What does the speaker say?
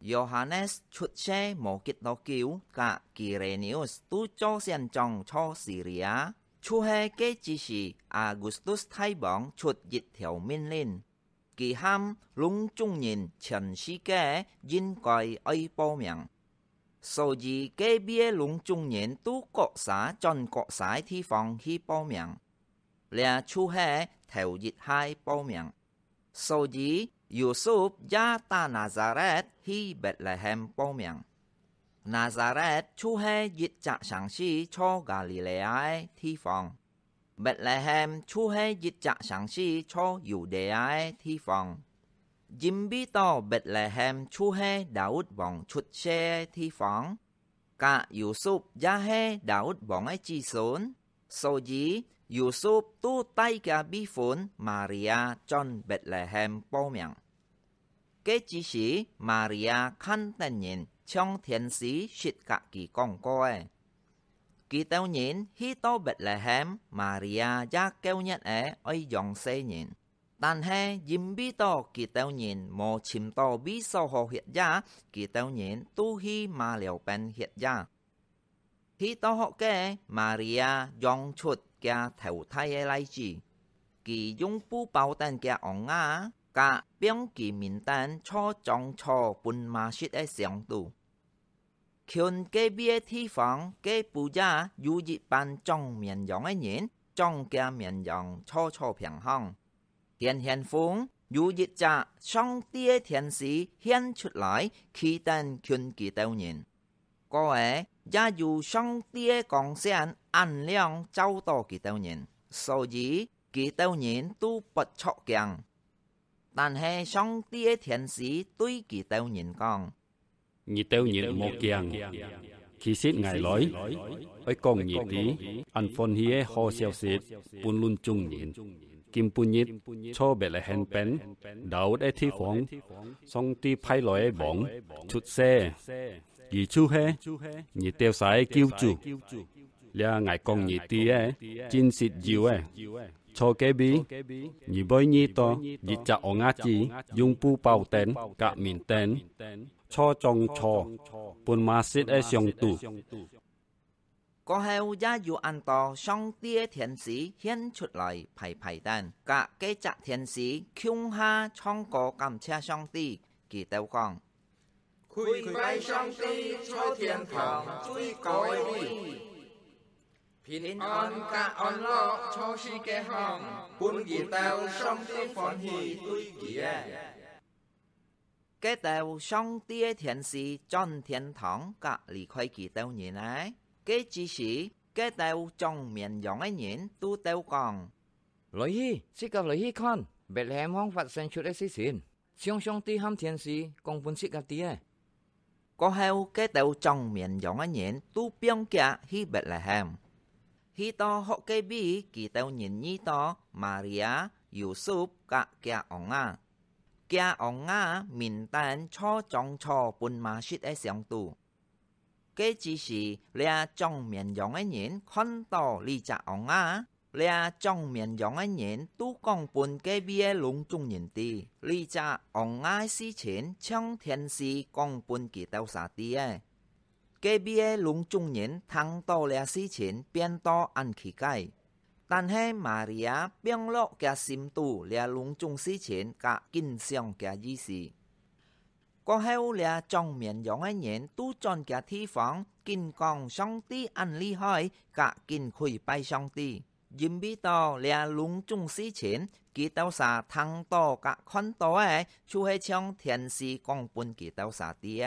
Johannes chuột xe một kịch đó cứu cả Kirenius tu cho sen trong cho Syria. Chu hề kế chỉ sĩ Augustus thay bóng chuột dịch thiểu minh lên. Kỳ ham lúng chung nhìn trần sĩ kế dính coi ấy bó miệng. Sau gì kế bia lúng chung nhìn tu cọ xá tròn cọ xái thi phòng khi bó miệng. Là chu hề theo dịch hai bó miệng. Sau gì ยูซุปยาตานาซาเรตฮีเบตเลเฮมป้อมยังนาซาเรตชูเฮยิจจกชังชีชอกาลิเลไอที่ฟองเบตเลเฮมชูเฮยิจจกชังชีชอยูเดไอที่ฟองยิมบีต่เบตเลเฮมชูเฮดาวุดบองชุดเชที่ฟองกะยูซุปยาเฮดาวุดบองไอจีศูนโซจี Yusuf tu tay cả bi phun Maria chọn Bethlehem bố miệng. Kế chỉ sĩ Maria khăn tên nhìn trong thiên sĩ xịt cả kỳ con coi. Kỳ tao nhìn hi tô Bethlehem Maria ra kêu nhận ế ơi dòng xe nhìn. Tàn hê dìm bi tô kỳ tao nhìn mô chìm tô bi sâu hồ hiện ra kỳ tao nhìn tu hi mà liều bèn hiện ra. Hi tô hộ kê Maria dòng chuột 嘅投胎嘅例子，其用不包蛋嘅昂啊，甲標記名單初中初半馬雪嘅上度。khiến cái bia thi phóng cái bù gia dù dị bàn trong miền dòng ấy nhến trong kia miền dòng cho cho phiền hong tiền hiền phúng dù dị cha song tia thiền sĩ hiên chút lại khi tên khiến kỳ tao nhìn có ấy gia dù song tia còn xe ăn lượng châu tổ kỳ tàu nhìn, sau dĩ kỳ tàu nhìn tu bật chọc kèng. Tàn hệ song tía thiền sĩ tuy kỳ tàu nhìn con. Nhị tàu nhìn một kèng, khi xít ngài lối, ấy con nhị tí, ăn phân hiế hô xeo xít, bún luôn chung nhìn. Kim Pun Nhít, cho bè lại hèn bén, đào đế thi phóng, song ti phai lối bóng, chút xe, gì chú hê, nhị tiêu sái kêu chú là ngài con nhị tí ấy, chín xịt dịu ấy. Cho kế bí, nhị bối nhị to, nhị chạ ông ngá chi, dùng pu bao tên, cả mình tên, cho trong cho, bùn mà xịt ấy xong tù. Có heo gia dù ăn to, xong tia thiền sĩ hiên chút lại phải phải tên, cả kế chạ thiền sĩ kyung ha trong có cảm cha xong tì, kỳ tèo con. đi. Pin on ca on lo cho si ke hong Bun gi tao song tia phon hi tui kia Cái tàu song tia thiền sĩ chọn thiên thắng cả lý khoai kỳ tàu nhìn ấy. Cái chỉ sĩ, cái tàu trong miền giọng ấy nhìn tu tàu còn. Lời hi, sĩ gặp lời hi con. Bẹt lèm hong phát sinh chút ấy sĩ xin. Xong xong ti hâm thiên sĩ, con vốn sĩ gặp tia. Có heo cái tàu trong miền giọng ấy nhìn tu biếng kia hi bẹt lèm. hito hokebi kiteu nyin nito Maria Yusuf ka kia onga. Kia onga min tan cho chong cho pun ma shit e siang tu. Ke chi si lea chong mien yong e nyin kon to li cha onga. Lea chong mien yong e nyin tu kong pun ke bie lung chung nyin ti. Li cha onga si chen chong thiên si kong pun kiteu sa ti e. กบีเอหลงจุงเหนทั้งโตเลียซีเฉินเปี่ยนโตอันขี้ไก่ต่ให้มาเรียเปียงโลกแกซิมตูเลียลุงจุงซีเฉินกะกินเสียงแกยี่สิก็ให้เลียจงเหมียนยองไอเหนตู้จอนแกที่ฝังกินกองช่องตี้อันลี่ห้อย กะกินคุยไปช่องตี้ยิมบีโตเลียลุงจุงซีเฉินกีเต้าสาทั้งโตกะคอนโตเอช่วยช่องเทียนซีกองปุนกีเต้าสาตีเอ